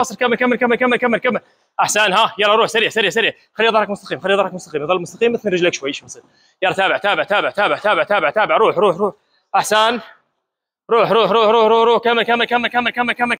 قصر كمل كمل كمل كمل كمل كمل احسن آه، ها يلا روح سريع سريع سريع خلي ظهرك مستقيم خلي ظهرك مستقيم يظل مستقيم مثل رجلك شوي شو بصير يلا تابع تابع تابع تابع تابع تابع تابع روح روح روح احسن روح روح روح روح روح كمل كمل كمل كمل كمل كمل